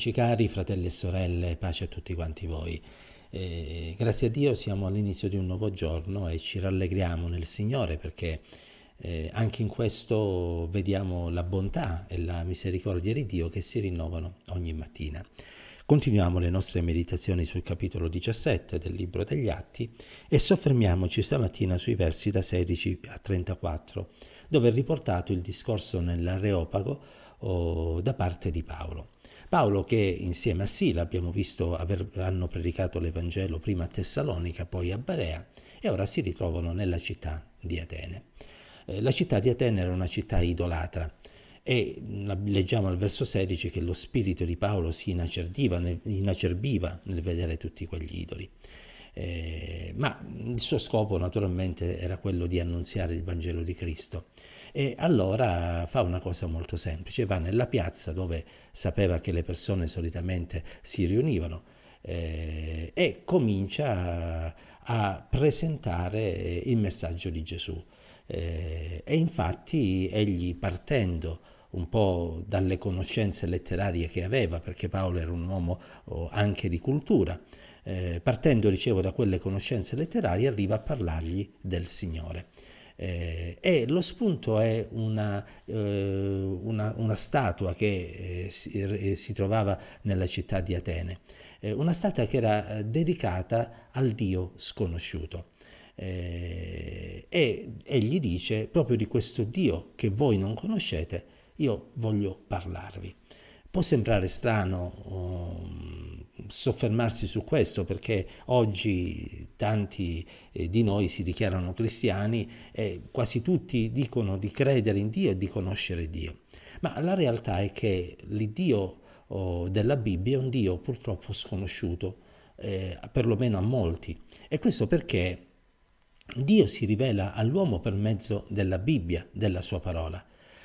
Amici cari, fratelli e sorelle, pace a tutti quanti voi. Eh, grazie a Dio siamo all'inizio di un nuovo giorno e ci rallegriamo nel Signore perché eh, anche in questo vediamo la bontà e la misericordia di Dio che si rinnovano ogni mattina. Continuiamo le nostre meditazioni sul capitolo 17 del Libro degli Atti e soffermiamoci stamattina sui versi da 16 a 34, dove è riportato il discorso nell'Areopago oh, da parte di Paolo. Paolo che insieme a Sila abbiamo visto aver, hanno predicato l'Evangelo prima a Tessalonica, poi a Barea e ora si ritrovano nella città di Atene. Eh, la città di Atene era una città idolatra e leggiamo al verso 16 che lo spirito di Paolo si inacerbiva nel, vedere tutti quegli idoli. Eh, ma il suo scopo naturalmente era quello di annunziare il Vangelo di Cristo e allora fa una cosa molto semplice, va nella piazza dove sapeva che le persone solitamente si riunivano eh, e comincia a, a presentare il messaggio di Gesù. Eh, e infatti egli partendo un po' dalle conoscenze letterarie che aveva, perché Paolo era un uomo anche di cultura, eh, partendo, dicevo, da quelle conoscenze letterarie, arriva a parlargli del Signore. Eh, e lo spunto è una, eh, una, una statua che eh, si, eh, si, trovava nella città di Atene, eh, una statua che era eh, dedicata al dio sconosciuto. e egli dice proprio di questo dio che voi non conoscete, io voglio parlarvi. Può sembrare strano... Um, soffermarsi su questo perché oggi tanti eh, di noi si dichiarano cristiani e quasi tutti dicono di credere in Dio e di conoscere Dio. Ma la realtà è che l'Iddio oh, della Bibbia è un Dio purtroppo sconosciuto, eh, perlomeno a molti. E questo perché Dio si rivela all'uomo per mezzo della Bibbia, della sua parola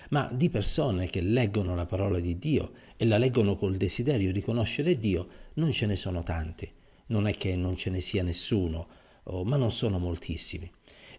ma di persone che leggono la parola di Dio e la leggono col desiderio di conoscere Dio, non ce ne sono tanti. Non è che non ce ne sia nessuno, oh, ma non sono moltissimi.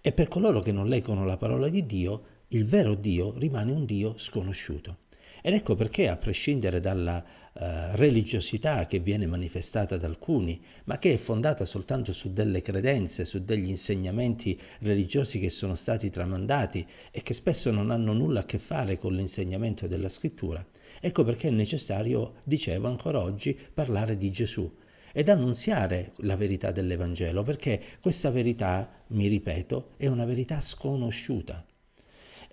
E per coloro che non leggono la parola di Dio, il vero Dio rimane un Dio sconosciuto. Ed ecco perché, a prescindere dalla eh, religiosità che viene manifestata da alcuni, ma che è fondata soltanto su delle credenze, su degli insegnamenti religiosi che sono stati tramandati e che spesso non hanno nulla a che fare con l'insegnamento della scrittura, ecco perché è necessario, dicevo ancora oggi, parlare di Gesù ed annunziare la verità dell'Evangelo, perché questa verità, mi ripeto, è una verità sconosciuta.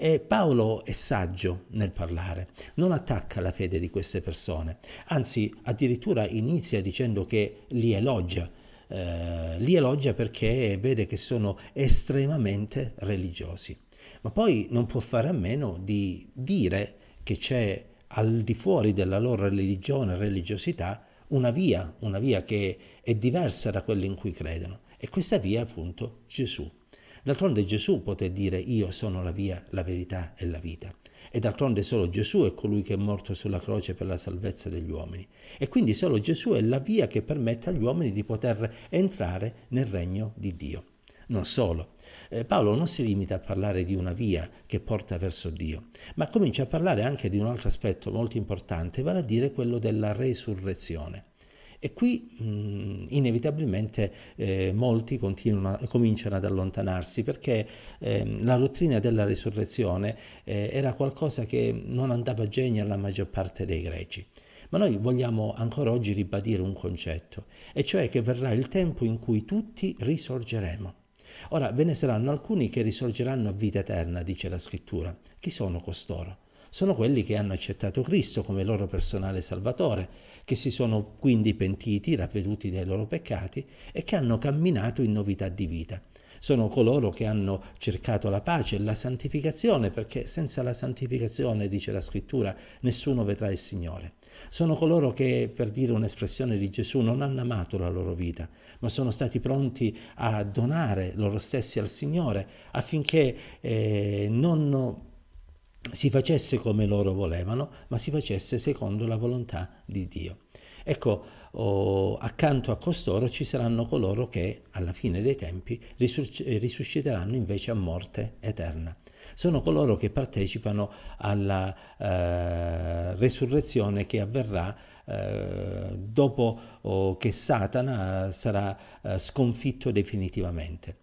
E Paolo è saggio nel parlare, non attacca la fede di queste persone, anzi addirittura inizia dicendo che li elogia, eh, li elogia perché vede che sono estremamente religiosi. Ma poi non può fare a meno di dire che c'è al di fuori della loro religione, religiosità, una via, una via che è diversa da quella in cui credono. E questa via è appunto Gesù. D'altronde Gesù poté dire io sono la via, la verità e la vita. E d'altronde solo Gesù è colui che è morto sulla croce per la salvezza degli uomini. E quindi solo Gesù è la via che permette agli uomini di poter entrare nel regno di Dio. Non solo, eh, Paolo non si limita a parlare di una via che porta verso Dio, ma comincia a parlare anche di un altro aspetto molto importante, vale a dire quello della resurrezione. E qui mh, mm, inevitabilmente eh, molti a, cominciano ad allontanarsi perché eh, la dottrina della risurrezione eh, era qualcosa che non andava a genio alla maggior parte dei greci. Ma noi vogliamo ancora oggi ribadire un concetto, e cioè che verrà il tempo in cui tutti risorgeremo. Ora ve ne saranno alcuni che risorgeranno a vita eterna, dice la scrittura. Chi sono costoro? sono quelli che hanno accettato Cristo come loro personale Salvatore, che si sono quindi pentiti, ravveduti dei loro peccati e che hanno camminato in novità di vita. Sono coloro che hanno cercato la pace e la santificazione, perché senza la santificazione, dice la scrittura, nessuno vedrà il Signore. Sono coloro che, per dire un'espressione di Gesù, non hanno amato la loro vita, ma sono stati pronti a donare loro stessi al Signore affinché eh, non si facesse come loro volevano, ma si facesse secondo la volontà di Dio. Ecco, oh, accanto a costoro ci saranno coloro che alla fine dei tempi risus- eh, risusciteranno invece a morte eterna. Sono coloro che partecipano alla eh, resurrezione che avverrà eh, dopo oh, che Satana sarà eh, sconfitto definitivamente.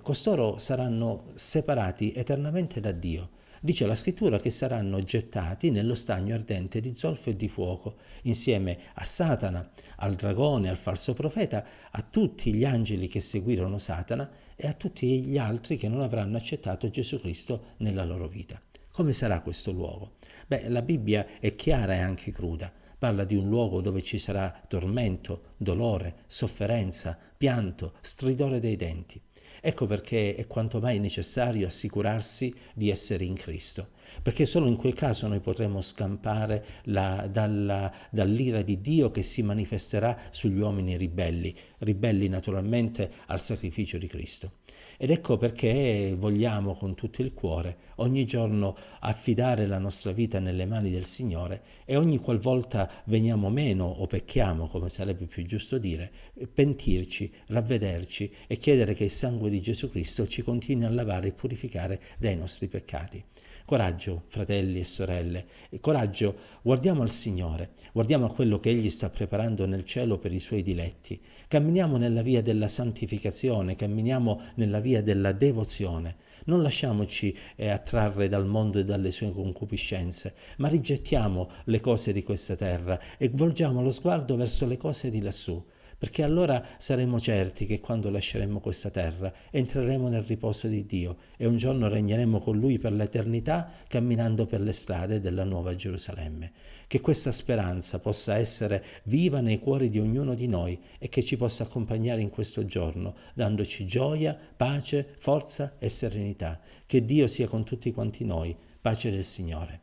costoro saranno separati eternamente da Dio Dice la scrittura che saranno gettati nello stagno ardente di zolfo e di fuoco, insieme a Satana, al dragone, al falso profeta, a tutti gli angeli che seguirono Satana e a tutti gli altri che non avranno accettato Gesù Cristo nella loro vita. Come sarà questo luogo? Beh, la Bibbia è chiara e anche cruda. Parla di un luogo dove ci sarà tormento, dolore, sofferenza, pianto, stridore dei denti. Ecco perché è quanto mai necessario assicurarsi di essere in Cristo, perché solo in quel caso noi potremo scampare la, dalla, dall'ira di Dio che si manifesterà sugli uomini ribelli, ribelli naturalmente al sacrificio di Cristo. Ed ecco perché vogliamo con tutto il cuore ogni giorno affidare la nostra vita nelle mani del Signore e ogni qualvolta veniamo meno o pecchiamo, come sarebbe più giusto dire, pentirci, ravvederci e chiedere che il Santo sangue di Gesù Cristo ci continui a lavare e purificare dai nostri peccati. Coraggio, fratelli e sorelle, coraggio, guardiamo al Signore, guardiamo a quello che Egli sta preparando nel cielo per i Suoi diletti. Camminiamo nella via della santificazione, camminiamo nella via della devozione. Non lasciamoci eh, attrarre dal mondo e dalle sue concupiscenze, ma rigettiamo le cose di questa terra e volgiamo lo sguardo verso le cose di lassù perché allora saremo certi che quando lasceremo questa terra entreremo nel riposo di Dio e un giorno regneremo con Lui per l'eternità camminando per le strade della nuova Gerusalemme. Che questa speranza possa essere viva nei cuori di ognuno di noi e che ci possa accompagnare in questo giorno, dandoci gioia, pace, forza e serenità. Che Dio sia con tutti quanti noi. Pace del Signore.